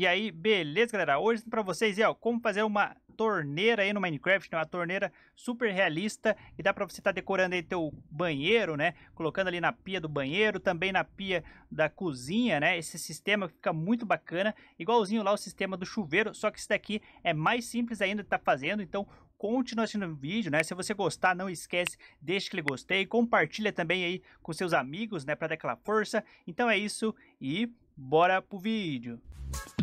E aí, beleza, galera? Hoje para vocês é ó, como fazer uma torneira aí no Minecraft, né? uma torneira super realista e dá para você estar tá decorando aí teu banheiro, né? Colocando ali na pia do banheiro, também na pia da cozinha, né? Esse sistema fica muito bacana, igualzinho lá o sistema do chuveiro, só que esse daqui é mais simples ainda de estar tá fazendo, então continue assistindo o vídeo, né? Se você gostar, não esquece, deixa aquele gostei, compartilha também aí com seus amigos, né? Para dar aquela força. Então é isso e bora pro vídeo. Música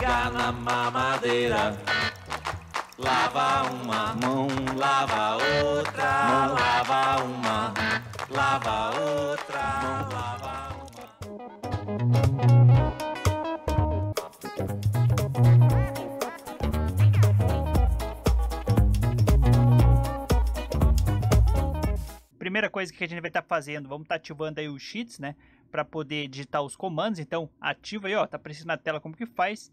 chega na mamadeira. Lava uma mão, lava outra, mão. lava uma, lava outra, mão. lava uma. primeira coisa que a gente vai estar tá fazendo, vamos estar tá ativando aí os cheats, né? Para poder digitar os comandos. Então, ativa aí, ó, tá aparecendo na tela como que faz.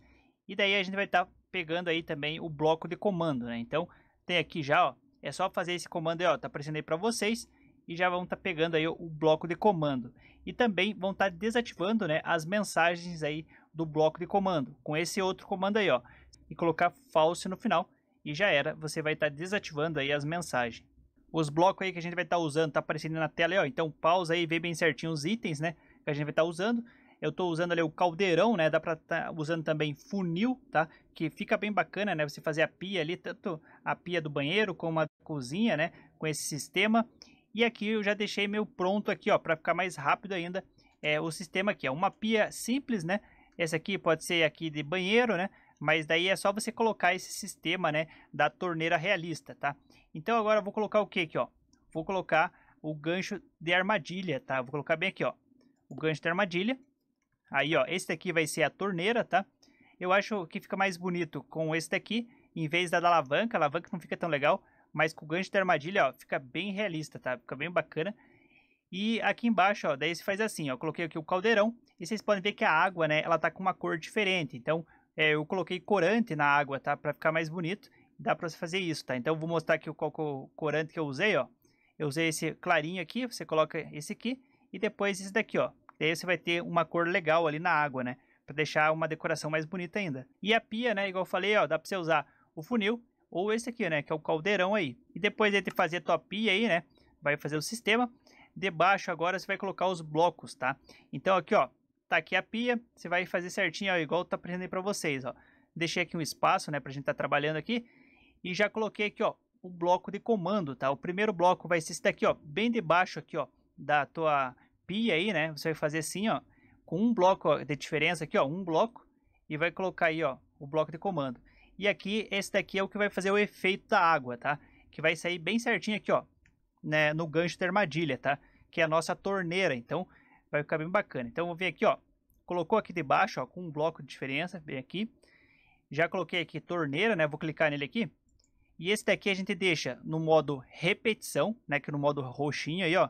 E daí a gente vai estar tá pegando aí também o bloco de comando, né? Então tem aqui já, ó, é só fazer esse comando aí, ó, tá aparecendo aí para vocês e já vão estar tá pegando aí o bloco de comando. E também vão estar tá desativando, né, as mensagens aí do bloco de comando com esse outro comando aí, ó, e colocar false no final e já era, você vai estar tá desativando aí as mensagens. Os blocos aí que a gente vai estar tá usando tá aparecendo na tela aí, ó, então pausa aí, vê bem certinho os itens, né, que a gente vai estar tá usando eu estou usando ali o caldeirão, né? Dá para tá usando também funil, tá? Que fica bem bacana, né? Você fazer a pia ali, tanto a pia do banheiro como a da cozinha, né? Com esse sistema. E aqui eu já deixei meio pronto aqui, ó, para ficar mais rápido ainda é, o sistema aqui. É uma pia simples, né? Essa aqui pode ser aqui de banheiro, né? Mas daí é só você colocar esse sistema, né? Da torneira realista, tá? Então agora eu vou colocar o que aqui, ó? Vou colocar o gancho de armadilha, tá? Vou colocar bem aqui, ó. O gancho de armadilha. Aí, ó, esse daqui vai ser a torneira, tá? Eu acho que fica mais bonito com esse daqui, em vez da, da alavanca. A alavanca não fica tão legal, mas com o gancho da armadilha, ó, fica bem realista, tá? Fica bem bacana. E aqui embaixo, ó, daí você faz assim, ó, eu coloquei aqui o caldeirão. E vocês podem ver que a água, né, ela tá com uma cor diferente. Então, é, eu coloquei corante na água, tá? Pra ficar mais bonito. Dá pra você fazer isso, tá? Então, eu vou mostrar aqui qual é o corante que eu usei, ó. Eu usei esse clarinho aqui, você coloca esse aqui. E depois esse daqui, ó. E você vai ter uma cor legal ali na água, né? Para deixar uma decoração mais bonita ainda. E a pia, né? Igual eu falei, ó, dá para você usar o funil ou esse aqui, né? Que é o caldeirão aí. E depois de fazer a tua pia aí, né? Vai fazer o sistema. Debaixo agora você vai colocar os blocos, tá? Então aqui, ó, tá aqui a pia. Você vai fazer certinho, ó, igual tá aprendendo para vocês, ó. Deixei aqui um espaço, né? Pra gente tá trabalhando aqui. E já coloquei aqui, ó, o bloco de comando, tá? O primeiro bloco vai ser esse daqui, ó, bem debaixo aqui, ó, da tua pi aí, né? Você vai fazer assim, ó, com um bloco de diferença aqui, ó, um bloco, e vai colocar aí, ó, o bloco de comando. E aqui, esse daqui é o que vai fazer o efeito da água, tá? Que vai sair bem certinho aqui, ó, né, no gancho da armadilha, tá? Que é a nossa torneira, então vai ficar bem bacana. Então, vou vir aqui, ó, colocou aqui debaixo, ó, com um bloco de diferença, bem aqui. Já coloquei aqui torneira, né? Vou clicar nele aqui. E esse daqui a gente deixa no modo repetição, né? Que é no modo roxinho aí, ó.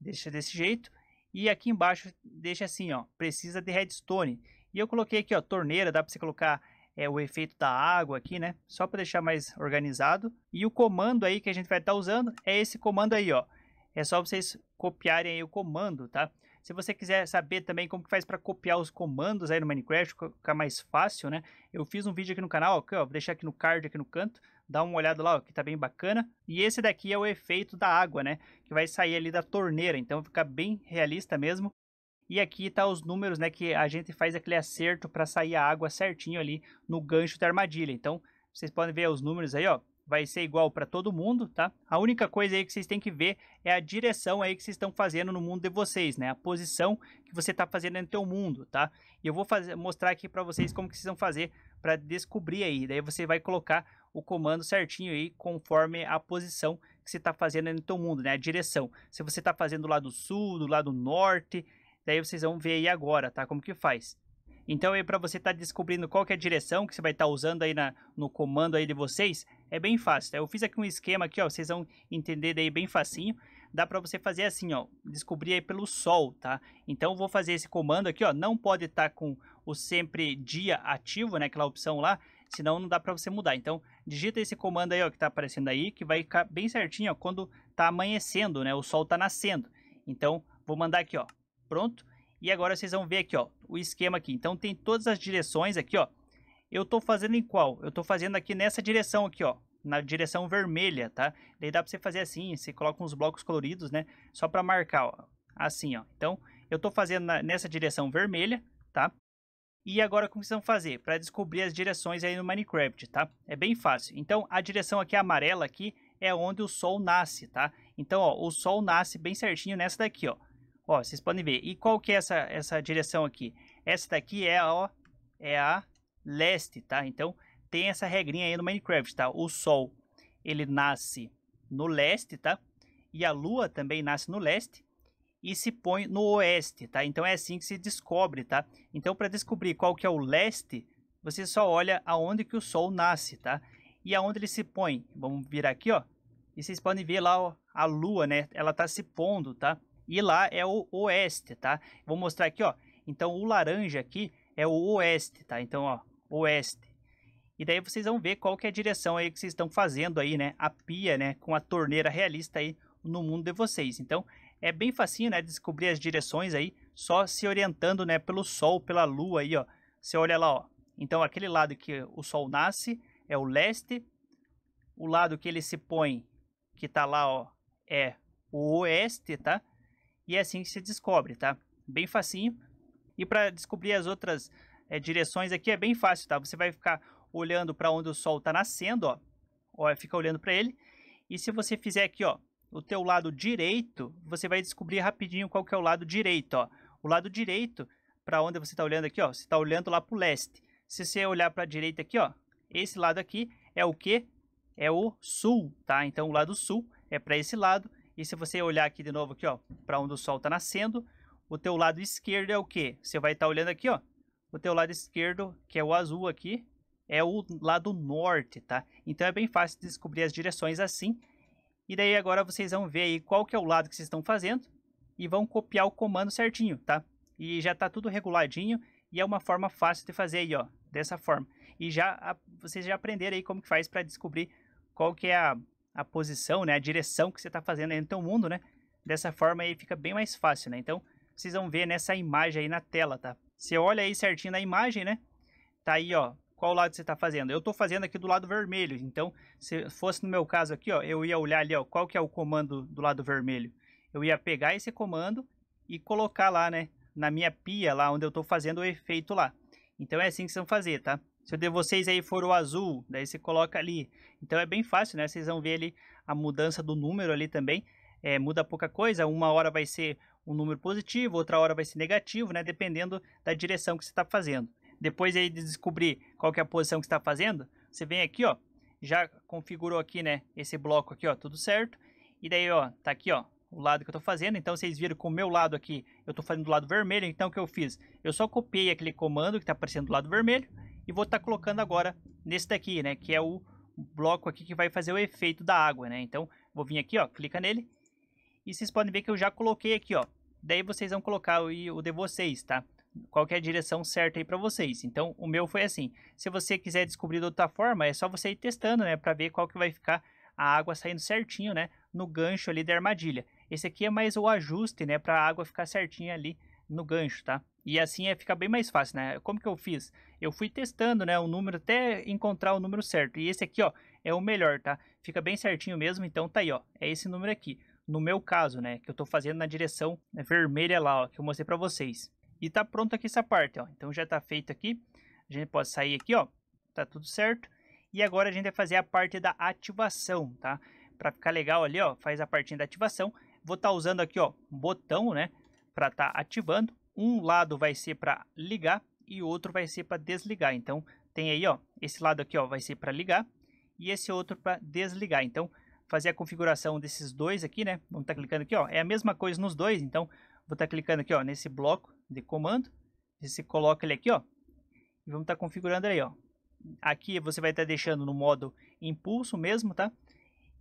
Deixa desse jeito. E aqui embaixo deixa assim, ó, precisa de redstone. E eu coloquei aqui, ó, torneira, dá para você colocar é, o efeito da água aqui, né? Só para deixar mais organizado. E o comando aí que a gente vai estar tá usando é esse comando aí, ó. É só vocês copiarem aí o comando, tá? Se você quiser saber também como que faz para copiar os comandos aí no Minecraft, ficar mais fácil, né? Eu fiz um vídeo aqui no canal, ó, vou deixar aqui no card, aqui no canto dá uma olhada lá, ó, que tá bem bacana. E esse daqui é o efeito da água, né? Que vai sair ali da torneira, então fica bem realista mesmo. E aqui tá os números, né, que a gente faz aquele acerto para sair a água certinho ali no gancho da armadilha. Então, vocês podem ver os números aí, ó, vai ser igual para todo mundo, tá? A única coisa aí que vocês têm que ver é a direção aí que vocês estão fazendo no mundo de vocês, né? A posição que você está fazendo no teu mundo, tá? E eu vou fazer, mostrar aqui para vocês como que vocês vão fazer para descobrir aí. Daí você vai colocar o comando certinho aí, conforme a posição que você está fazendo no seu mundo, né? A direção. Se você está fazendo do lado sul, do lado norte, daí vocês vão ver aí agora, tá? Como que faz. Então aí para você estar tá descobrindo qual que é a direção que você vai estar tá usando aí na, no comando aí de vocês, é bem fácil. Tá? Eu fiz aqui um esquema aqui, ó, vocês vão entender daí bem facinho. Dá para você fazer assim, ó, descobrir aí pelo sol, tá? Então vou fazer esse comando aqui, ó, não pode estar tá com o sempre dia ativo, né, aquela opção lá senão não dá para você mudar. Então, digita esse comando aí, ó, que tá aparecendo aí, que vai ficar bem certinho, ó, quando tá amanhecendo, né? O sol tá nascendo. Então, vou mandar aqui, ó. Pronto. E agora vocês vão ver aqui, ó, o esquema aqui. Então, tem todas as direções aqui, ó. Eu tô fazendo em qual? Eu tô fazendo aqui nessa direção aqui, ó, na direção vermelha, tá? Daí dá para você fazer assim, você coloca uns blocos coloridos, né? Só para marcar, ó, assim, ó. Então, eu tô fazendo na, nessa direção vermelha, tá? E agora como que vão fazer? Para descobrir as direções aí no Minecraft, tá? É bem fácil. Então a direção aqui amarela aqui é onde o sol nasce, tá? Então, ó, o sol nasce bem certinho nessa daqui, ó. Ó, vocês podem ver. E qual que é essa, essa direção aqui? Essa daqui é ó, é a leste, tá? Então, tem essa regrinha aí no Minecraft, tá? O sol, ele nasce no leste, tá? E a lua também nasce no leste e se põe no oeste, tá? Então é assim que se descobre, tá? Então para descobrir qual que é o leste, você só olha aonde que o sol nasce, tá? E aonde ele se põe. Vamos vir aqui, ó. E vocês podem ver lá ó, a lua, né? Ela tá se pondo, tá? E lá é o oeste, tá? Vou mostrar aqui, ó. Então o laranja aqui é o oeste, tá? Então, ó, oeste. E daí vocês vão ver qual que é a direção aí que vocês estão fazendo aí, né? A pia, né? Com a torneira realista aí no mundo de vocês. Então, é bem facinho, né, descobrir as direções aí, só se orientando, né, pelo sol, pela lua aí, ó. Você olha lá, ó. Então aquele lado que o sol nasce é o leste, o lado que ele se põe, que tá lá, ó, é o oeste, tá? E é assim que se descobre, tá? Bem facinho. E para descobrir as outras é, direções aqui é bem fácil, tá? Você vai ficar olhando para onde o sol está nascendo, ó. ó fica olhando para ele. E se você fizer aqui, ó, o teu lado direito, você vai descobrir rapidinho qual que é o lado direito, ó. O lado direito, para onde você está olhando aqui, ó, você está olhando lá para o leste. Se você olhar para a direita aqui, ó, esse lado aqui é o que? É o sul, tá? Então o lado sul é para esse lado. E se você olhar aqui de novo aqui, ó, para onde o sol está nascendo, o teu lado esquerdo é o que? Você vai estar tá olhando aqui, ó, o teu lado esquerdo, que é o azul aqui, é o lado norte, tá? Então é bem fácil descobrir as direções assim. E daí agora vocês vão ver aí qual que é o lado que vocês estão fazendo e vão copiar o comando certinho, tá? E já tá tudo reguladinho e é uma forma fácil de fazer aí, ó, dessa forma. E já vocês já aprenderam aí como que faz para descobrir qual que é a, a posição, né, a direção que você está fazendo aí no teu mundo, né? Dessa forma aí fica bem mais fácil, né? Então, vocês vão ver nessa imagem aí na tela, tá? Você olha aí certinho na imagem, né? Tá aí, ó, qual lado você está fazendo. Eu estou fazendo aqui do lado vermelho, então se fosse no meu caso aqui, ó, eu ia olhar ali ó, qual que é o comando do lado vermelho. Eu ia pegar esse comando e colocar lá né, na minha pia, lá onde eu estou fazendo o efeito lá. Então é assim que vocês vão fazer, tá? Se o de vocês aí for o azul, daí você coloca ali. Então é bem fácil, né? Vocês vão ver ali a mudança do número ali também. É, muda pouca coisa, uma hora vai ser um número positivo, outra hora vai ser negativo, né? Dependendo da direção que você está fazendo. Depois aí de descobrir qual que é a posição que está fazendo, você vem aqui, ó, já configurou aqui, né, esse bloco aqui, ó, tudo certo. E daí, ó, tá aqui, ó, o lado que eu tô fazendo. Então, vocês viram que o meu lado aqui, eu tô fazendo do lado vermelho. Então, o que eu fiz? Eu só copiei aquele comando que tá aparecendo do lado vermelho e vou estar tá colocando agora nesse daqui, né, que é o bloco aqui que vai fazer o efeito da água, né. Então, vou vir aqui, ó, clica nele. E vocês podem ver que eu já coloquei aqui, ó. Daí, vocês vão colocar o, o de vocês, tá? qual é a direção certa aí para vocês. Então, o meu foi assim. Se você quiser descobrir de outra forma, é só você ir testando, né, para ver qual que vai ficar a água saindo certinho, né, no gancho ali da armadilha. Esse aqui é mais o ajuste, né, para a água ficar certinha ali no gancho, tá? E assim é, fica bem mais fácil, né? Como que eu fiz? Eu fui testando, né, o número até encontrar o número certo. E esse aqui, ó, é o melhor, tá? Fica bem certinho mesmo, então tá aí, ó. É esse número aqui. No meu caso, né, que eu tô fazendo na direção vermelha lá, ó, que eu mostrei para vocês. E tá pronto aqui essa parte, ó. Então já tá feito aqui. A gente pode sair aqui, ó. Tá tudo certo. E agora a gente vai fazer a parte da ativação, tá? Para ficar legal ali, ó, faz a partinha da ativação. Vou estar tá usando aqui, ó, um botão, né, para estar tá ativando. Um lado vai ser para ligar e o outro vai ser para desligar. Então tem aí, ó, esse lado aqui, ó, vai ser para ligar e esse outro para desligar. Então fazer a configuração desses dois aqui, né? Vamos estar tá clicando aqui, ó. É a mesma coisa nos dois, então vou estar tá clicando aqui, ó, nesse bloco de comando. Você coloca ele aqui, ó. E vamos estar tá configurando aí, ó. Aqui você vai estar tá deixando no modo impulso mesmo, tá?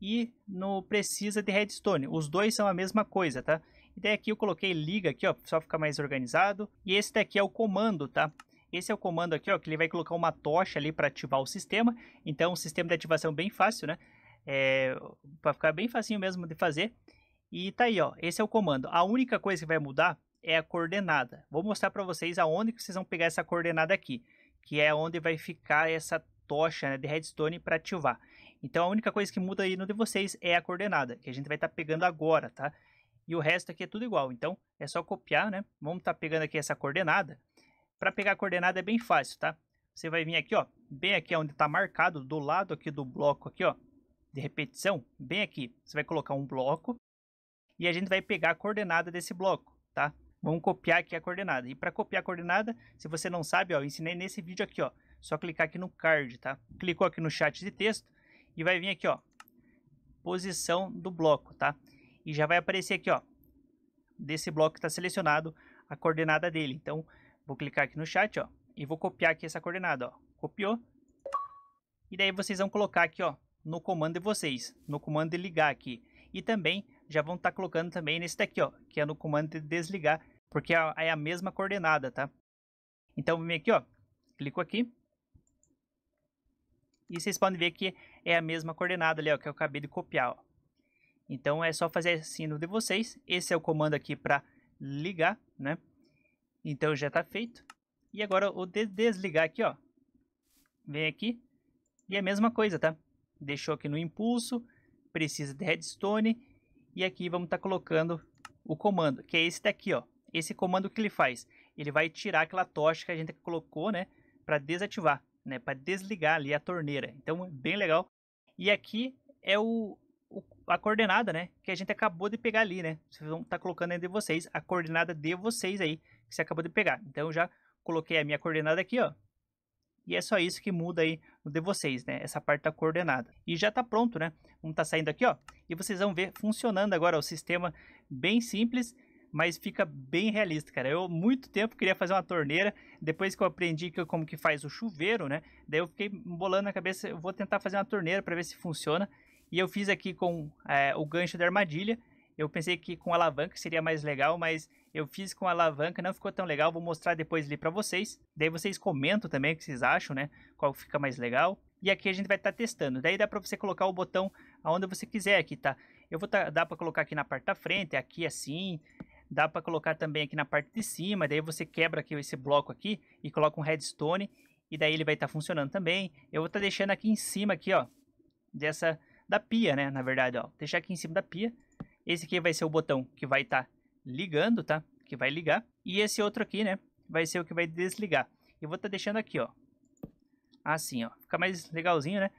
E no precisa de redstone. Os dois são a mesma coisa, tá? E daí aqui eu coloquei liga aqui, ó, só ficar mais organizado. E esse daqui é o comando, tá? Esse é o comando aqui, ó, que ele vai colocar uma tocha ali para ativar o sistema. Então, um sistema de ativação é bem fácil, né? É, para ficar bem facinho mesmo de fazer. E tá aí, ó, esse é o comando. A única coisa que vai mudar é a coordenada. Vou mostrar para vocês aonde que vocês vão pegar essa coordenada aqui, que é onde vai ficar essa tocha né, de redstone para ativar. Então a única coisa que muda aí no de vocês é a coordenada, que a gente vai estar tá pegando agora, tá? E o resto aqui é tudo igual, então é só copiar, né? Vamos estar tá pegando aqui essa coordenada. Para pegar a coordenada é bem fácil, tá? Você vai vir aqui, ó, bem aqui onde está marcado, do lado aqui do bloco aqui, ó, de repetição, bem aqui. Você vai colocar um bloco e a gente vai pegar a coordenada desse bloco, tá? Vamos copiar aqui a coordenada. E para copiar a coordenada, se você não sabe, ó, eu ensinei nesse vídeo aqui, ó. Só clicar aqui no card, tá? Clicou aqui no chat de texto e vai vir aqui, ó, posição do bloco, tá? E já vai aparecer aqui, ó, desse bloco que está selecionado a coordenada dele. Então, vou clicar aqui no chat, ó, e vou copiar aqui essa coordenada, ó. Copiou. E daí vocês vão colocar aqui, ó, no comando de vocês, no comando de ligar aqui. E também já vão estar tá colocando também nesse daqui, ó, que é no comando de desligar, porque é a mesma coordenada, tá? Então, vem aqui, ó. Clico aqui. E vocês podem ver que é a mesma coordenada ali, ó, que eu acabei de copiar, ó. Então, é só fazer assim no de vocês. Esse é o comando aqui para ligar, né? Então, já está feito. E agora, o de desligar aqui, ó. Vem aqui. E é a mesma coisa, tá? Deixou aqui no impulso. Precisa de redstone. E aqui vamos estar tá colocando o comando, que é esse daqui, ó esse comando que ele faz? Ele vai tirar aquela tocha que a gente colocou, né, para desativar, né, para desligar ali a torneira. Então, é bem legal. E aqui é o, o, a coordenada, né, que a gente acabou de pegar ali, né? Vocês vão estar tá colocando aí de vocês a coordenada de vocês aí que você acabou de pegar. Então, eu já coloquei a minha coordenada aqui, ó. E é só isso que muda aí no de vocês, né? Essa parte da coordenada. E já tá pronto, né? Vamos tá saindo aqui, ó. E vocês vão ver funcionando agora o sistema bem simples mas fica bem realista, cara. Eu muito tempo queria fazer uma torneira, depois que eu aprendi que, como que faz o chuveiro, né? Daí eu fiquei bolando na cabeça, eu vou tentar fazer uma torneira para ver se funciona. E eu fiz aqui com é, o gancho da armadilha. Eu pensei que com alavanca seria mais legal, mas eu fiz com alavanca, não ficou tão legal. Vou mostrar depois ali para vocês. Daí vocês comentam também o que vocês acham, né? Qual fica mais legal. E aqui a gente vai estar tá testando. Daí dá para você colocar o botão aonde você quiser aqui, tá? Eu vou tá, dar para colocar aqui na parte da frente, aqui assim, Dá para colocar também aqui na parte de cima, daí você quebra aqui esse bloco aqui e coloca um redstone e daí ele vai estar tá funcionando também. Eu vou estar tá deixando aqui em cima aqui, ó, dessa da pia, né, na verdade, ó. Deixar aqui em cima da pia. Esse aqui vai ser o botão que vai estar tá ligando, tá? Que vai ligar. E esse outro aqui, né, vai ser o que vai desligar. Eu vou estar tá deixando aqui, ó. Assim, ó. Fica mais legalzinho, né?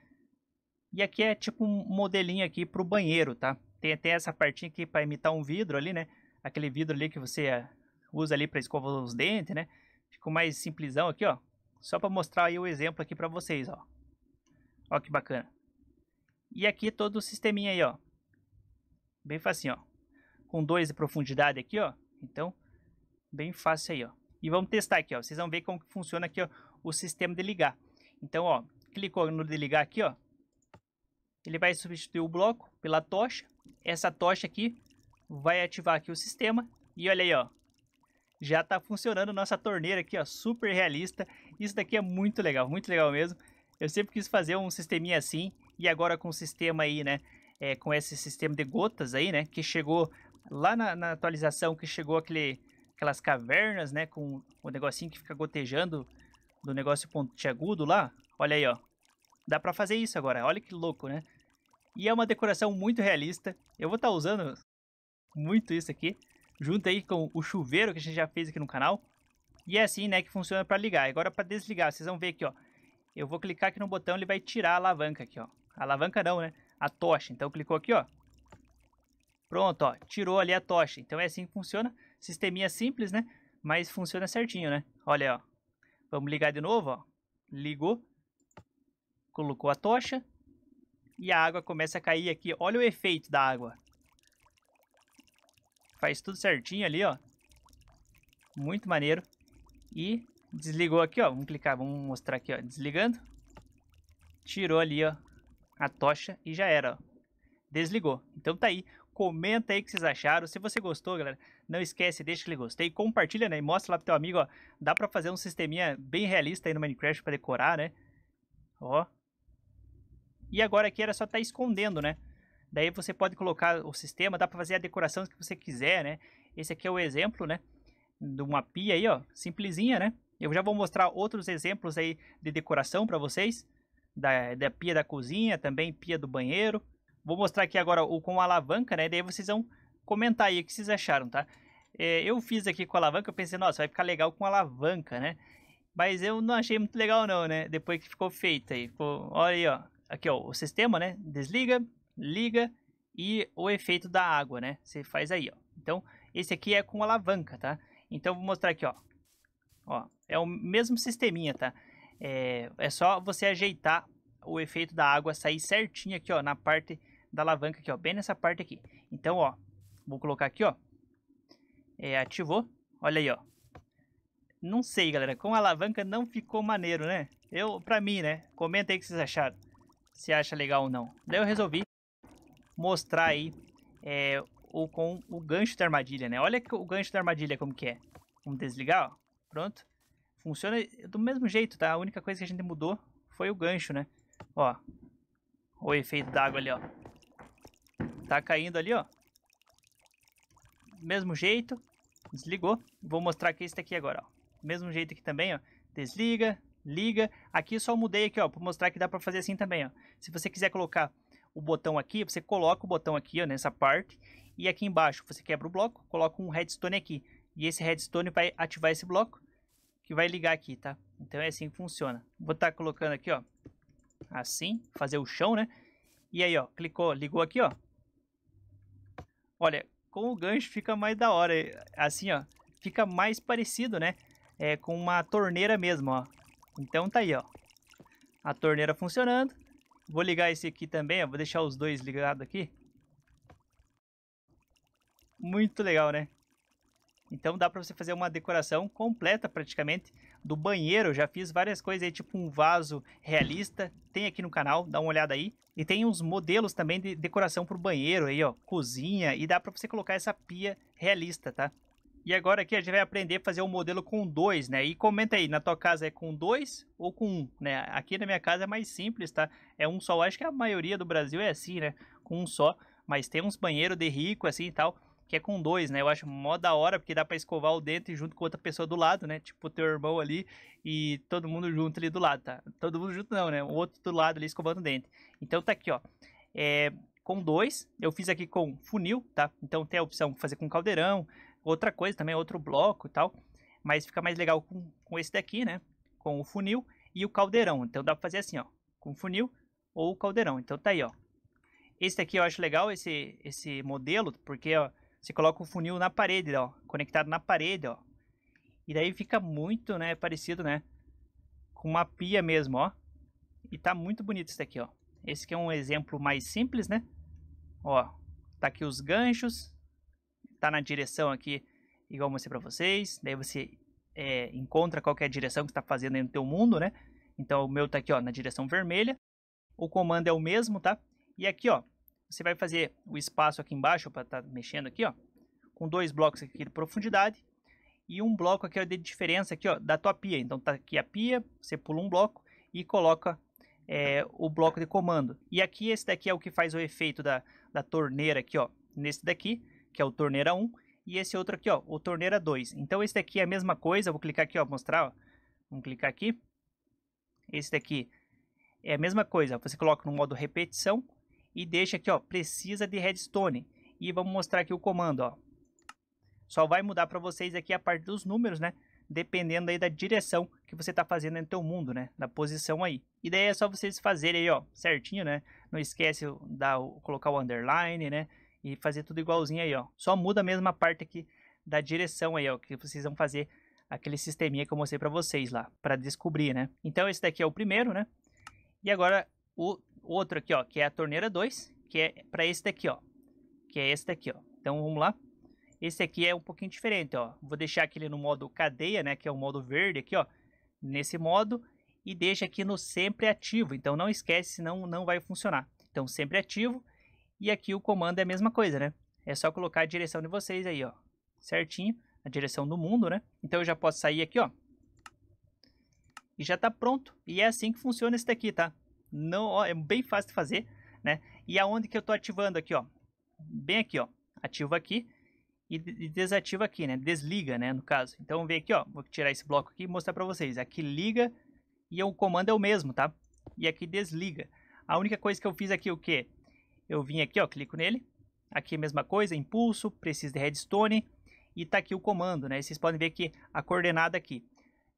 E aqui é tipo um modelinho aqui pro banheiro, tá? Tem até essa partinha aqui para imitar um vidro ali, né? aquele vidro ali que você eh, usa ali para escovar os dentes, né? Ficou mais simplesão aqui, ó. Só para mostrar aí o exemplo aqui para vocês, ó. Ó que bacana. E aqui todo o sisteminha aí, ó. Bem facinho, ó. Com dois de profundidade aqui, ó. Então, bem fácil aí, ó. E vamos testar aqui, ó. Vocês vão ver como que funciona aqui, ó, o sistema de ligar. Então, ó, clicou no de ligar aqui, ó. Ele vai substituir o bloco pela tocha. Essa tocha aqui vai ativar aqui o sistema e olha aí, ó. Já está funcionando nossa torneira aqui, ó, super realista. Isso daqui é muito legal, muito legal mesmo. Eu sempre quis fazer um sisteminha assim e agora com o sistema aí, né, é, com esse sistema de gotas aí, né, que chegou lá na, na atualização, que chegou aquele, aquelas cavernas, né, com o negocinho que fica gotejando do negócio pontiagudo lá. Olha aí, ó. Dá pra fazer isso agora. Olha que louco, né? E é uma decoração muito realista. Eu vou estar tá usando muito isso aqui. Junto aí com o chuveiro que a gente já fez aqui no canal. E é assim, né, que funciona para ligar. Agora para desligar, vocês vão ver aqui, ó. Eu vou clicar aqui no botão, ele vai tirar a alavanca aqui, ó. A alavanca não, né? A tocha. Então clicou aqui, ó. Pronto, ó. Tirou ali a tocha. Então é assim que funciona. Sisteminha simples, né? Mas funciona certinho, né? Olha, ó. Vamos ligar de novo, ó. Ligou. Colocou a tocha. E a água começa a cair aqui. Olha o efeito da água. Faz tudo certinho ali, ó. Muito maneiro. E desligou aqui, ó. Vamos clicar, vamos mostrar aqui, ó. Desligando. Tirou ali, ó, a tocha e já era, ó. Desligou. Então tá aí. Comenta aí o que vocês acharam. Se você gostou, galera, não esquece, deixa aquele gostei. Compartilha, né? E mostra lá pro teu amigo, ó. Dá pra fazer um sisteminha bem realista aí no Minecraft pra decorar, né? Ó. E agora aqui era só tá escondendo, né? Daí você pode colocar o sistema, dá para fazer a decoração que você quiser, né? Esse aqui é o exemplo, né? De uma pia aí, ó, simplesinha, né? Eu já vou mostrar outros exemplos aí de decoração para vocês. Da, da pia da cozinha, também pia do banheiro. Vou mostrar aqui agora o com alavanca, né? Daí vocês vão comentar aí o que vocês acharam, tá? É, eu fiz aqui com alavanca, eu pensei, nossa, vai ficar legal com alavanca, né? Mas eu não achei muito legal não, né? Depois que ficou feita aí. Ficou... Olha aí, ó. Aqui, ó, o sistema, né? Desliga, liga e o efeito da água, né? Você faz aí, ó. Então, esse aqui é com alavanca, tá? Então, vou mostrar aqui, ó. Ó, é o mesmo sisteminha, tá? É, é só você ajeitar o efeito da água sair certinho aqui, ó, na parte da alavanca aqui, ó, bem nessa parte aqui. Então, ó, vou colocar aqui, ó. É, ativou. Olha aí, ó. Não sei, galera, com a alavanca não ficou maneiro, né? Eu, pra mim, né? Comenta aí o que vocês acharam. Se acha legal ou não. Daí eu resolvi mostrar aí é, o, com o gancho da armadilha, né? Olha o gancho da armadilha como que é. Vamos desligar, ó. Pronto. Funciona do mesmo jeito, tá? A única coisa que a gente mudou foi o gancho, né? Ó. O efeito d'água ali, ó. Tá caindo ali, ó. Mesmo jeito. Desligou. Vou mostrar aqui é esse daqui agora, ó. Mesmo jeito aqui também, ó. Desliga, liga. Aqui só mudei aqui, ó, para mostrar que dá para fazer assim também, ó. Se você quiser colocar o botão aqui, você coloca o botão aqui ó, nessa parte e aqui embaixo você quebra o bloco, coloca um redstone aqui e esse redstone vai ativar esse bloco que vai ligar aqui, tá? Então é assim que funciona. Vou estar tá colocando aqui, ó, assim, fazer o chão, né? E aí, ó, clicou, ligou aqui, ó. Olha, com o gancho fica mais da hora, eh, assim, ó, fica mais parecido, né? É com uma torneira mesmo, ó. Então tá aí, ó. A torneira funcionando. Vou ligar esse aqui também, ó. Vou deixar os dois ligados aqui. Muito legal, né? Então dá para você fazer uma decoração completa praticamente do banheiro. já fiz várias coisas aí, tipo um vaso realista. Tem aqui no canal, dá uma olhada aí. E tem uns modelos também de decoração para o banheiro aí, ó. Cozinha e dá para você colocar essa pia realista, tá? E agora aqui a gente vai aprender a fazer o um modelo com dois, né? E comenta aí, na tua casa é com dois ou com um, né? Aqui na minha casa é mais simples, tá? É um só. Eu acho que a maioria do Brasil é assim, né? Com um só. Mas tem uns banheiros de rico assim e tal, que é com dois, né? Eu acho mó da hora, porque dá pra escovar o dente junto com outra pessoa do lado, né? Tipo teu irmão ali e todo mundo junto ali do lado, tá? Todo mundo junto não, né? O outro do lado ali escovando o dente. Então tá aqui, ó. É, com dois. Eu fiz aqui com funil, tá? Então tem a opção de fazer com caldeirão, outra coisa também, outro bloco e tal. Mas fica mais legal com, com esse daqui, né? Com o funil e o caldeirão. Então dá pra fazer assim, ó. Com funil ou caldeirão. Então tá aí, ó. Esse daqui eu acho legal, esse, esse modelo, porque ó, você coloca o funil na parede, ó. Conectado na parede, ó. E daí fica muito, né? Parecido, né? Com uma pia mesmo, ó. E tá muito bonito esse daqui, ó. Esse aqui é um exemplo mais simples, né? Ó, tá aqui os ganchos, tá na direção aqui, igual eu mostrei para vocês. Daí você é, encontra qual é a direção que está fazendo aí no teu mundo, né? Então o meu tá aqui, ó, na direção vermelha. O comando é o mesmo, tá? E aqui, ó, você vai fazer o espaço aqui embaixo para estar tá mexendo aqui, ó, com dois blocos aqui de profundidade e um bloco aqui ó, de diferença aqui, ó, da tua pia. Então tá aqui a pia, você pula um bloco e coloca é, o bloco de comando. E aqui esse daqui é o que faz o efeito da, da torneira aqui, ó, nesse daqui que é o torneira 1, e esse outro aqui, ó, o torneira 2. Então esse daqui é a mesma coisa, vou clicar aqui, ó, mostrar, ó. Vamos clicar aqui. Esse daqui é a mesma coisa, você coloca no modo repetição e deixa aqui, ó, precisa de redstone. E vamos mostrar aqui o comando, ó. Só vai mudar para vocês aqui a parte dos números, né? Dependendo aí da direção que você está fazendo no teu mundo, né? Da posição aí. E daí é só vocês fazerem aí, ó, certinho, né? Não esquece da, colocar o underline, né? e fazer tudo igualzinho aí, ó. Só muda a mesma parte aqui da direção aí, ó, que vocês vão fazer aquele sisteminha que eu mostrei para vocês lá, para descobrir, né? Então esse daqui é o primeiro, né? E agora o outro aqui, ó, que é a torneira 2, que é para esse daqui, ó, que é esse daqui, ó. Então vamos lá. Esse aqui é um pouquinho diferente, ó. Vou deixar aquele no modo cadeia, né, que é o modo verde aqui, ó, nesse modo e deixa aqui no sempre ativo. Então não esquece, senão não vai funcionar. Então sempre ativo e aqui o comando é a mesma coisa, né? É só colocar a direção de vocês aí, ó. Certinho, a direção do mundo, né? Então eu já posso sair aqui, ó. E já tá pronto. E é assim que funciona esse daqui, tá? Não, ó, é bem fácil de fazer, né? E aonde que eu tô ativando aqui, ó? Bem aqui, ó. Ativo aqui e, desativa aqui, né? Desliga, né, no caso. Então vamos ver aqui, ó. Vou tirar esse bloco aqui e mostrar pra vocês. Aqui liga e o comando é o mesmo, tá? E aqui desliga. A única coisa que eu fiz aqui, o quê? Eu vim aqui, ó, clico nele. Aqui a mesma coisa, impulso, preciso de redstone. E tá aqui o comando, né? vocês podem ver que a coordenada aqui.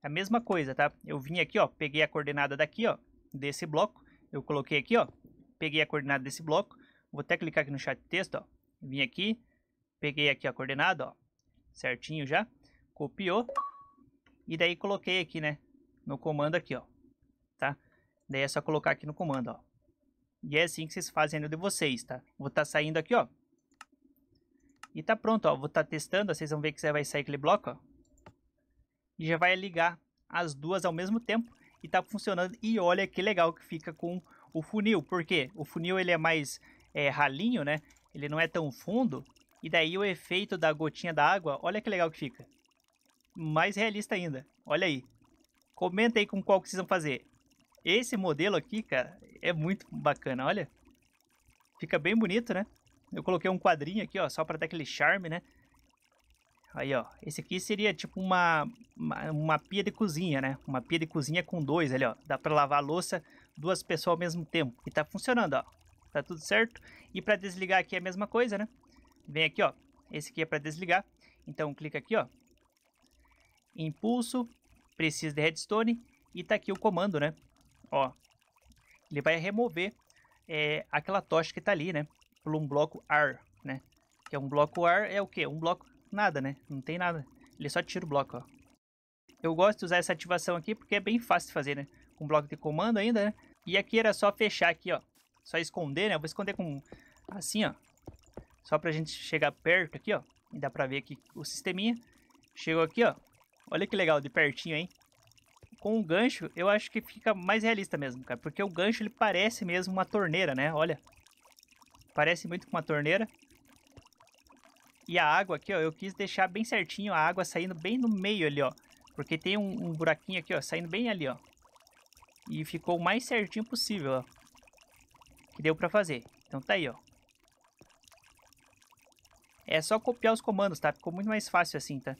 É a mesma coisa, tá? Eu vim aqui, ó, peguei a coordenada daqui, ó, desse bloco. Eu coloquei aqui, ó, peguei a coordenada desse bloco. Vou até clicar aqui no chat de texto, ó. Vim aqui, peguei aqui a coordenada, ó, certinho já. Copiou. E daí coloquei aqui, né, no comando aqui, ó, tá? Daí é só colocar aqui no comando, ó. E é assim que vocês fazem no de vocês, tá? Vou estar tá saindo aqui, ó. E tá pronto, ó. Vou estar tá testando, ó. vocês vão ver que você vai sair aquele bloco, ó. E já vai ligar as duas ao mesmo tempo. E tá funcionando. E olha que legal que fica com o funil. Por quê? O funil ele é mais é, ralinho, né? Ele não é tão fundo. E daí o efeito da gotinha da água, olha que legal que fica. Mais realista ainda. Olha aí. Comenta aí com qual que vocês vão fazer. Esse modelo aqui, cara, é muito bacana, olha. Fica bem bonito, né? Eu coloquei um quadrinho aqui, ó, só para dar aquele charme, né? Aí, ó, esse aqui seria tipo uma, uma, uma, pia de cozinha, né? Uma pia de cozinha com dois ali, ó. Dá para lavar a louça duas pessoas ao mesmo tempo. E tá funcionando, ó. Tá tudo certo. E para desligar aqui é a mesma coisa, né? Vem aqui, ó. Esse aqui é para desligar. Então clica aqui, ó. Impulso, precisa de redstone e tá aqui o comando, né? Ó, ele vai remover é, aquela tocha que está ali, né? Por um bloco ar, né? Que é um bloco ar é o que? Um bloco nada, né? Não tem nada. Ele só tira o bloco, ó. Eu gosto de usar essa ativação aqui porque é bem fácil de fazer, né? Com um bloco de comando ainda, né? E aqui era só fechar aqui, ó. Só esconder, né? Eu vou esconder com... Assim, ó. Só pra gente chegar perto aqui, ó. E dá pra ver aqui o sisteminha. Chegou aqui, ó. Olha que legal, de pertinho, hein? com o gancho, eu acho que fica mais realista mesmo, cara. Porque o gancho, ele parece mesmo uma torneira, né? Olha. Parece muito com uma torneira. E a água aqui, ó, eu quis deixar bem certinho a água saindo bem no meio ali, ó. Porque tem um, um buraquinho aqui, ó, saindo bem ali, ó. E ficou o mais certinho possível, ó. Que deu pra fazer. Então tá aí, ó. É só copiar os comandos, tá? Ficou muito mais fácil assim, tá?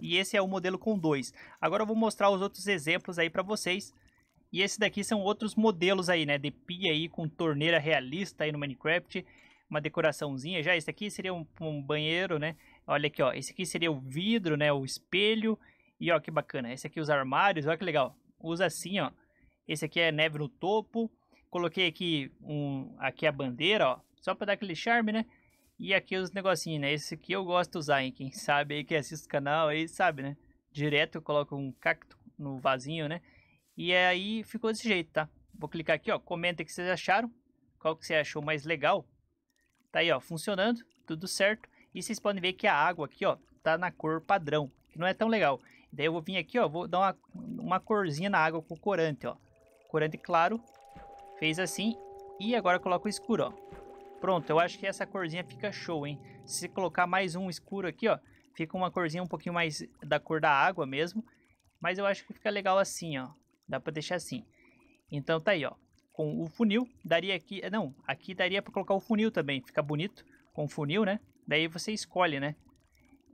E esse é o modelo com dois. Agora eu vou mostrar os outros exemplos aí para vocês. E esse daqui são outros modelos aí, né? De pia aí com torneira realista aí no Minecraft. Uma decoraçãozinha já. Esse aqui seria um, um banheiro, né? Olha aqui, ó. Esse aqui seria o vidro, né? O espelho. E ó, que bacana. Esse aqui os armários. Olha que legal. Usa assim, ó. Esse aqui é neve no topo. Coloquei aqui, um, aqui a bandeira, ó. Só para dar aquele charme, né? E aqui os negocinhos, né? Esse aqui eu gosto de usar, hein? Quem sabe aí, que assiste o canal aí, sabe, né? Direto eu coloco um cacto no vasinho, né? E aí ficou desse jeito, tá? Vou clicar aqui, ó. Comenta o que vocês acharam. Qual que você achou mais legal. Tá aí, ó. Funcionando. Tudo certo. E vocês podem ver que a água aqui, ó. Tá na cor padrão. Que não é tão legal. Daí eu vou vir aqui, ó. Vou dar uma, uma corzinha na água com corante, ó. Corante claro. Fez assim. E agora coloco o escuro, ó. Pronto, eu acho que essa corzinha fica show, hein? Se você colocar mais um escuro aqui, ó, fica uma corzinha um pouquinho mais da cor da água mesmo. Mas eu acho que fica legal assim, ó. Dá pra deixar assim. Então tá aí, ó. Com o funil, daria aqui... Eh, não, aqui daria pra colocar o funil também. Fica bonito com o funil, né? Daí você escolhe, né?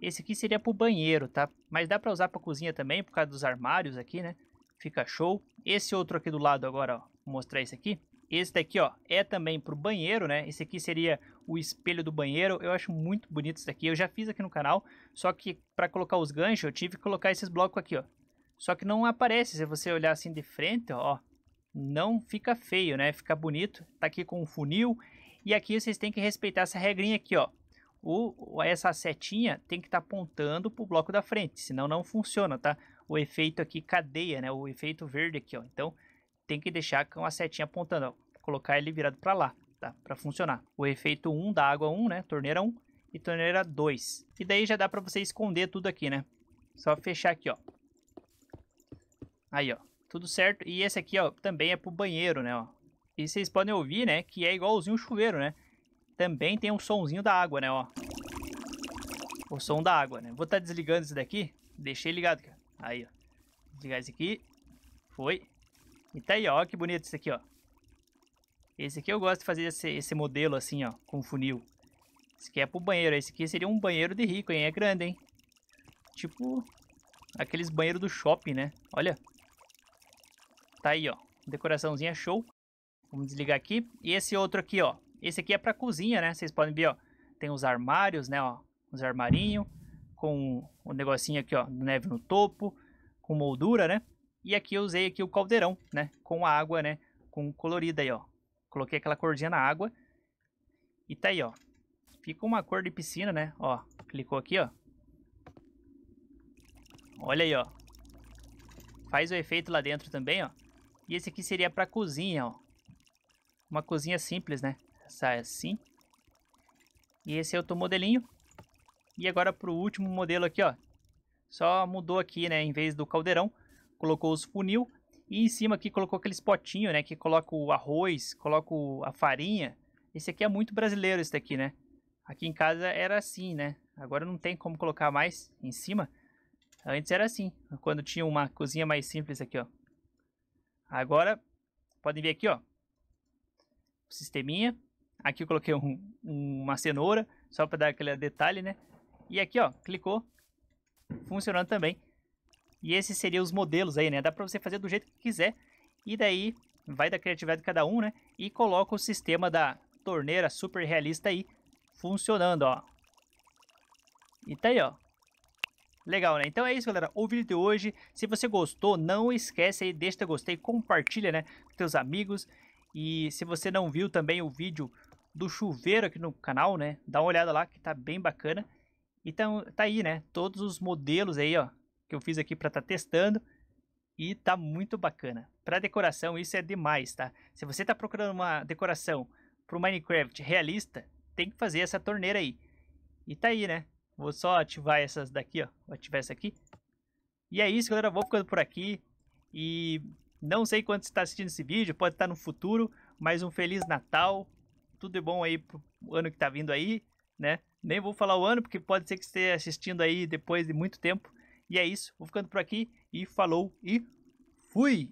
Esse aqui seria pro banheiro, tá? Mas dá pra usar pra cozinha também, por causa dos armários aqui, né? Fica show. Esse outro aqui do lado agora, ó. Vou mostrar esse aqui. Esse daqui, ó, é também para o banheiro, né? Esse aqui seria o espelho do banheiro. Eu acho muito bonito esse daqui. Eu já fiz aqui no canal, só que para colocar os ganchos, eu tive que colocar esses blocos aqui, ó. Só que não aparece, se você olhar assim de frente, ó, não fica feio, né? Fica bonito. Tá aqui com o funil. E aqui vocês têm que respeitar essa regrinha aqui, ó. O, essa setinha tem que estar tá apontando para o bloco da frente, senão não funciona, tá? O efeito aqui cadeia, né? O efeito verde aqui, ó. Então, tem que deixar com a setinha apontando, ó colocar ele virado para lá, tá? Para funcionar. O efeito 1 da água 1, né? Torneira 1 e torneira 2. E daí já dá para você esconder tudo aqui, né? Só fechar aqui, ó. Aí, ó. Tudo certo. E esse aqui, ó, também é pro banheiro, né, ó. E vocês podem ouvir, né, que é igualzinho o chuveiro, né? Também tem um sonzinho da água, né, ó. O som da água, né? Vou estar tá desligando esse daqui. Deixei ligado, cara. Aí, ó. Desligar esse aqui. Foi. E tá aí, ó. Que bonito isso aqui, ó. Esse aqui eu gosto de fazer esse, esse modelo assim, ó, com funil. Esse aqui é pro banheiro. Esse aqui seria um banheiro de rico, hein? É grande, hein? Tipo aqueles banheiros do shopping, né? Olha. Tá aí, ó. Decoraçãozinha show. Vamos desligar aqui. E esse outro aqui, ó. Esse aqui é pra cozinha, né? Vocês podem ver, ó. Tem os armários, né, ó. Os armarinhos. Com o negocinho aqui, ó. Neve no topo. Com moldura, né? E aqui eu usei aqui o caldeirão, né? Com a água, né? Com colorida aí, ó. Coloquei aquela corzinha na água. E tá aí, ó. Fica uma cor de piscina, né? Ó, clicou aqui, ó. Olha aí, ó. Faz o efeito lá dentro também, ó. E esse aqui seria pra cozinha, ó. Uma cozinha simples, né? Sai é assim. E esse é outro modelinho. E agora pro último modelo aqui, ó. Só mudou aqui, né? Em vez do caldeirão, colocou os funil e em cima aqui colocou aqueles potinhos, né? Que coloca o arroz, coloca a farinha. Esse aqui é muito brasileiro, esse daqui, né? Aqui em casa era assim, né? Agora não tem como colocar mais em cima. Antes era assim, quando tinha uma cozinha mais simples aqui, ó. Agora, podem ver aqui, ó. sisteminha. Aqui eu coloquei um, uma cenoura, só para dar aquele detalhe, né? E aqui, ó, clicou. Funcionando também. E esses seriam os modelos aí, né? Dá para você fazer do jeito que quiser. E daí vai da criatividade de cada um, né? E coloca o sistema da torneira super realista aí funcionando, ó. E tá aí, ó. Legal, né? Então é isso, galera. O vídeo de hoje. Se você gostou, não esquece aí, deixa teu gostei, compartilha, né? Com teus amigos. E se você não viu também o vídeo do chuveiro aqui no canal, né? Dá uma olhada lá que tá bem bacana. Então tá aí, né? Todos os modelos aí, ó que eu fiz aqui para estar tá testando e tá muito bacana. Para decoração isso é demais, tá? Se você tá procurando uma decoração para o Minecraft realista, tem que fazer essa torneira aí. E tá aí, né? Vou só ativar essas daqui, ó. Vou ativar essa aqui. E é isso, galera. Vou ficando por aqui. E não sei quando você está assistindo esse vídeo, pode estar tá no futuro, mas um Feliz Natal. Tudo de bom aí pro ano que tá vindo aí, né? Nem vou falar o ano, porque pode ser que você esteja assistindo aí depois de muito tempo. E é isso, vou ficando por aqui e falou e fui!